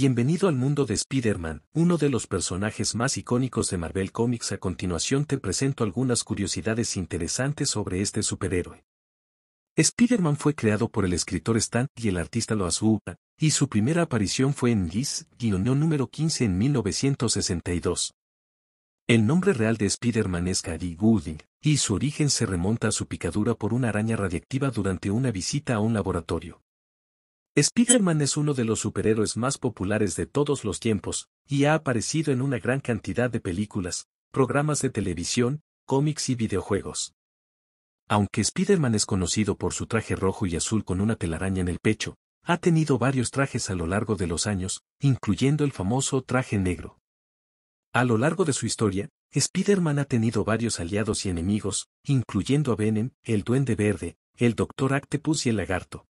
Bienvenido al mundo de Spider-Man, uno de los personajes más icónicos de Marvel Comics. A continuación te presento algunas curiosidades interesantes sobre este superhéroe. Spider-Man fue creado por el escritor Stan y el artista Uta, y su primera aparición fue en giz Guion número 15 en 1962. El nombre real de Spider-Man es Gary Gooding, y su origen se remonta a su picadura por una araña radiactiva durante una visita a un laboratorio. Spider-Man es uno de los superhéroes más populares de todos los tiempos, y ha aparecido en una gran cantidad de películas, programas de televisión, cómics y videojuegos. Aunque Spider-Man es conocido por su traje rojo y azul con una telaraña en el pecho, ha tenido varios trajes a lo largo de los años, incluyendo el famoso traje negro. A lo largo de su historia, Spider-Man ha tenido varios aliados y enemigos, incluyendo a Venom, el Duende Verde, el Doctor Actepus y el Lagarto.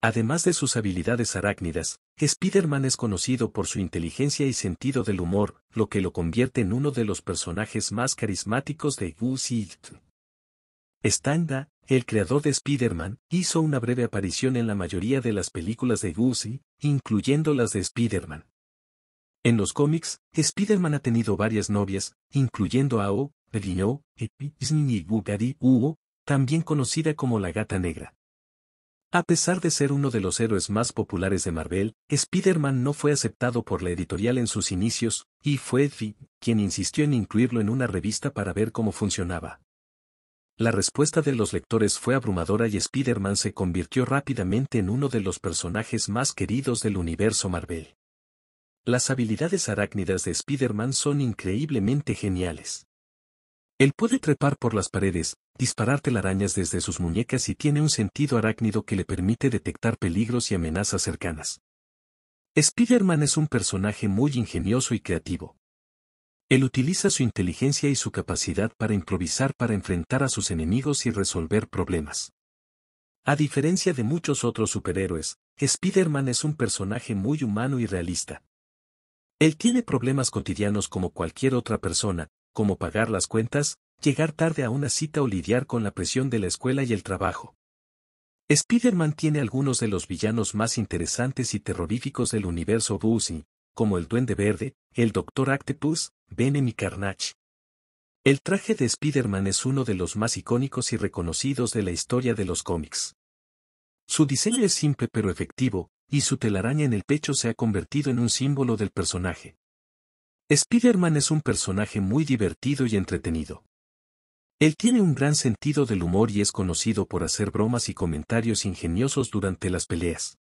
Además de sus habilidades arácnidas, Spider-Man es conocido por su inteligencia y sentido del humor, lo que lo convierte en uno de los personajes más carismáticos de Goosey. Standa, el creador de Spider-Man, hizo una breve aparición en la mayoría de las películas de Goosey, incluyendo las de Spider-Man. En los cómics, Spider-Man ha tenido varias novias, incluyendo a O, Rino, y Gugari Uo, también conocida como la Gata Negra. A pesar de ser uno de los héroes más populares de Marvel, Spider-Man no fue aceptado por la editorial en sus inicios, y fue Eddie quien insistió en incluirlo en una revista para ver cómo funcionaba. La respuesta de los lectores fue abrumadora y Spider-Man se convirtió rápidamente en uno de los personajes más queridos del universo Marvel. Las habilidades arácnidas de Spider-Man son increíblemente geniales. Él puede trepar por las paredes, disparar telarañas desde sus muñecas y tiene un sentido arácnido que le permite detectar peligros y amenazas cercanas. Spider-Man es un personaje muy ingenioso y creativo. Él utiliza su inteligencia y su capacidad para improvisar para enfrentar a sus enemigos y resolver problemas. A diferencia de muchos otros superhéroes, Spider-Man es un personaje muy humano y realista. Él tiene problemas cotidianos como cualquier otra persona, como pagar las cuentas, llegar tarde a una cita o lidiar con la presión de la escuela y el trabajo. Spider-Man tiene algunos de los villanos más interesantes y terroríficos del universo Boozy, como el Duende Verde, el Doctor Octopus, Venom y Carnage. El traje de Spider-Man es uno de los más icónicos y reconocidos de la historia de los cómics. Su diseño es simple pero efectivo, y su telaraña en el pecho se ha convertido en un símbolo del personaje. Spider-Man es un personaje muy divertido y entretenido. Él tiene un gran sentido del humor y es conocido por hacer bromas y comentarios ingeniosos durante las peleas.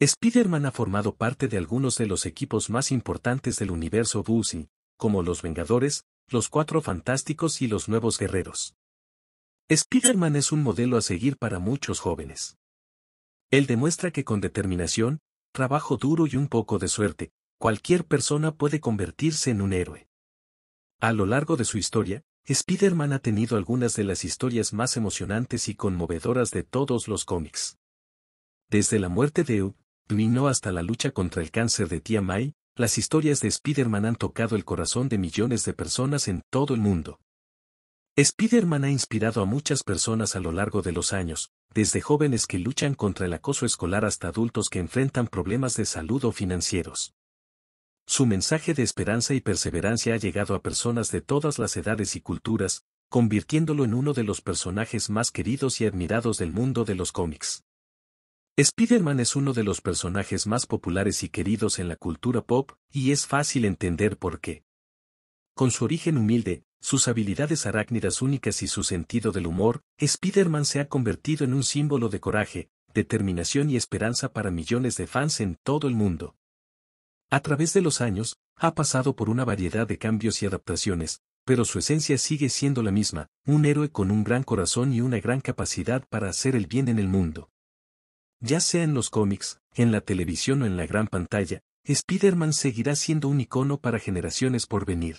Spider-Man ha formado parte de algunos de los equipos más importantes del universo DC, como los Vengadores, los Cuatro Fantásticos y los Nuevos Guerreros. Spider-Man es un modelo a seguir para muchos jóvenes. Él demuestra que con determinación, trabajo duro y un poco de suerte, cualquier persona puede convertirse en un héroe. A lo largo de su historia, Spider-Man ha tenido algunas de las historias más emocionantes y conmovedoras de todos los cómics. Desde la muerte de Ew, hasta la lucha contra el cáncer de tía May, las historias de Spider-Man han tocado el corazón de millones de personas en todo el mundo. Spider-Man ha inspirado a muchas personas a lo largo de los años, desde jóvenes que luchan contra el acoso escolar hasta adultos que enfrentan problemas de salud o financieros. Su mensaje de esperanza y perseverancia ha llegado a personas de todas las edades y culturas, convirtiéndolo en uno de los personajes más queridos y admirados del mundo de los cómics. Spider-Man es uno de los personajes más populares y queridos en la cultura pop, y es fácil entender por qué. Con su origen humilde, sus habilidades arácnidas únicas y su sentido del humor, Spider-Man se ha convertido en un símbolo de coraje, determinación y esperanza para millones de fans en todo el mundo. A través de los años, ha pasado por una variedad de cambios y adaptaciones, pero su esencia sigue siendo la misma, un héroe con un gran corazón y una gran capacidad para hacer el bien en el mundo. Ya sea en los cómics, en la televisión o en la gran pantalla, Spider-Man seguirá siendo un icono para generaciones por venir.